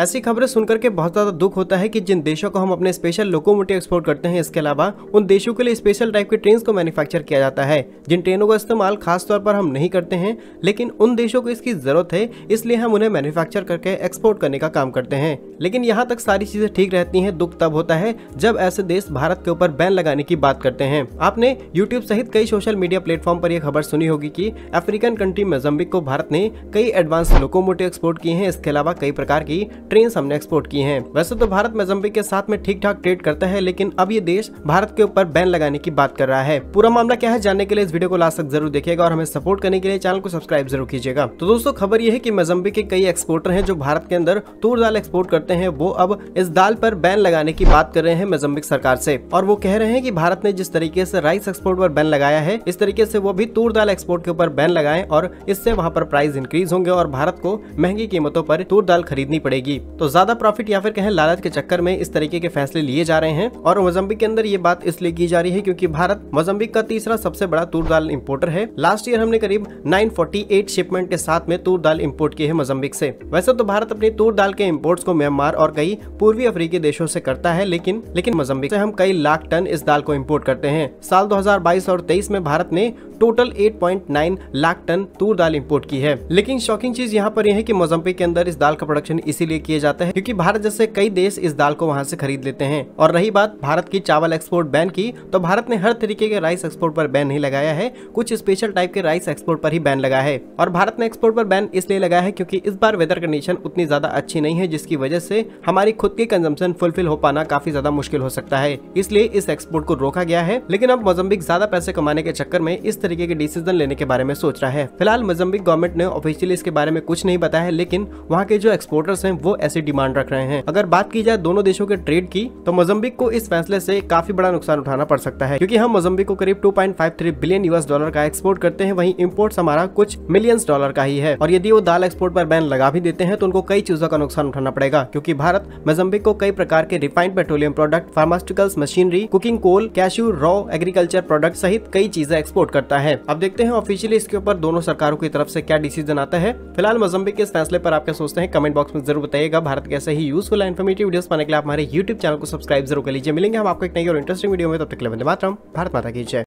ऐसी खबरें सुनकर के बहुत ज़्यादा दुख होता है कि जिन देशों को हम अपने स्पेशल लोकोमोटिव एक्सपोर्ट करते हैं इसके अलावा उन देशों के लिए स्पेशल टाइप के ट्रेन को मैन्युफैक्चर किया जाता है जिन ट्रेनों का इस्तेमाल खासतौर पर हम नहीं करते हैं लेकिन उन देशों को इसकी ज़रूरत है इसलिए हम उन्हें मैन्युफैक्चर करके एक्सपोर्ट करने का काम करते हैं लेकिन यहाँ तक सारी चीजें ठीक रहती हैं दुख तब होता है जब ऐसे देश भारत के ऊपर बैन लगाने की बात करते हैं आपने यूट्यूब सहित कई सोशल मीडिया प्लेटफॉर्म पर यह खबर सुनी होगी कि अफ्रीकन कंट्री मोजम्बिक को भारत ने कई एडवांस लोकोमोटिव एक्सपोर्ट किए हैं इसके अलावा कई प्रकार की ट्रेन हमने एक्सपोर्ट की है वैसे तो भारत मोजम्बिक के साथ में ठीक ठाक ट्रेड करता है लेकिन अब ये देश भारत के ऊपर बैन लगाने की बात कर रहा है पूरा मामला क्या है जानने के लिए इस वीडियो को लास्ट तक जरूर देखिएगा और हमें सपोर्ट करने के लिए चैनल को सब्सक्राइब जरूर कीजिएगा तो दोस्तों खबर यह है की मोजम्बिक के कई एक्सपोर्टर है जो भारत के अंदर तूर दाल एक्सपोर्ट करते करते हैं वो अब इस दाल पर बैन लगाने की बात कर रहे हैं मोजम्बिक सरकार से और वो कह रहे हैं कि भारत ने जिस तरीके से राइस एक्सपोर्ट पर बैन लगाया है इस तरीके से वो भी तूर दाल एक्सपोर्ट के ऊपर बैन लगाएं और इससे वहाँ पर प्राइस इंक्रीज होंगे और भारत को महंगी कीमतों पर तूर दाल खरीदनी पड़ेगी तो ज्यादा प्रॉफिट या फिर कहें लालच के चक्कर में इस तरीके के फैसले लिए जा रहे हैं और मोजम्बिक के अंदर ये बात इसलिए की जा रही है क्यूँकी भारत मोजम्बिक का तीसरा सबसे बड़ा तूर दाल इम्पोर्टर है लास्ट ईयर हमने करीब नाइन शिपमेंट के साथ में तूर दाल इम्पोर्ट की है मोजम्बिक से वैसे तो भारत अपनी तूर दाल के इम्पोर्ट को म्यांमार म्यांमार और कई पूर्वी अफ्रीकी देशों से करता है लेकिन लेकिन मोजम्बिक से हम कई लाख टन इस दाल को इम्पोर्ट करते हैं साल 2022 और 23 में भारत ने टोटल 8.9 लाख टन तूर दाल इम्पोर्ट की है लेकिन शॉकिंग चीज यहाँ पर यह है की मोजम्बिक के अंदर इस दाल का प्रोडक्शन इसीलिए किया जाता है क्यूँकी भारत जैसे कई देश इस दाल को वहाँ ऐसी खरीद लेते हैं और रही बात भारत की चावल एक्सपोर्ट बैन की तो भारत ने हर तरीके के राइस एक्सपोर्ट आरोप बैन नहीं लगाया है कुछ स्पेशल टाइप के राइस एक्सपोर्ट पर ही बैन लगा है और भारत ने एक्सपोर्ट पर बैन इसलिए लगा है क्योंकि इस बार वेदर कंडीशन उतनी ज्यादा अच्छी नहीं है जिसकी वजह से हमारी खुद की कंजम्पशन फुलफिल हो पाना काफी ज्यादा मुश्किल हो सकता है इसलिए इस एक्सपोर्ट को रोका गया है लेकिन अब मोजम्बिक ज्यादा पैसे कमाने के चक्कर में इस तरीके के डिसीजन लेने के बारे में सोच रहा है फिलहाल मोजम्बिक गवर्नमेंट ने ऑफिशियली इसके बारे में कुछ नहीं बताया है लेकिन वहाँ के जो एक्सपोर्टर्स है वो ऐसी डिमांड रख रहे हैं अगर बात की जाए दोनों देशों के ट्रेड की तो मोजम्बिक को इस फैसले से काफी बड़ा नुकसान उठाना पड़ सकता है क्योंकि हम मोजम्बिक को करीब 2.53 बिलियन यूएस डॉलर का एक्सपोर्ट करते हैं वहीं इम्पोर्ट हमारा कुछ मिलियंस डॉलर का ही है और यदि वो दाल एक्सपोर्ट पर बैन लगा भी देते हैं तो उनको कई चीजों का नुकसान उठाना पड़ेगा क्योंकि भारत मोजम्बिक को कई प्रकार के refined petroleum product pharmaceuticals machinery cooking coal cashew raw agriculture product सहित कई चीजें एक्सपोर्ट करता है अब देखते हैं ऑफिशियली इसके ऊपर दोनों सरकारों की तरफ से क्या डिसीजन आता है फिलहाल मोजम्बिक के इस फैसले आरोप आप क्या सोचते हैं कमेंट बॉक्स में जरूर बताइएगा भारत के ऐसे ही यूजफुल इन्फॉर्मेटिव वीडियो पाने के लिए हमारे यूट्यूब चैनल को सब्सक्राइब जरूर कर लीजिए मिलेंगे हम आपको एक नई और इंटरेस्टिंग वीडियो में तब तक मात्र भारत माता की जय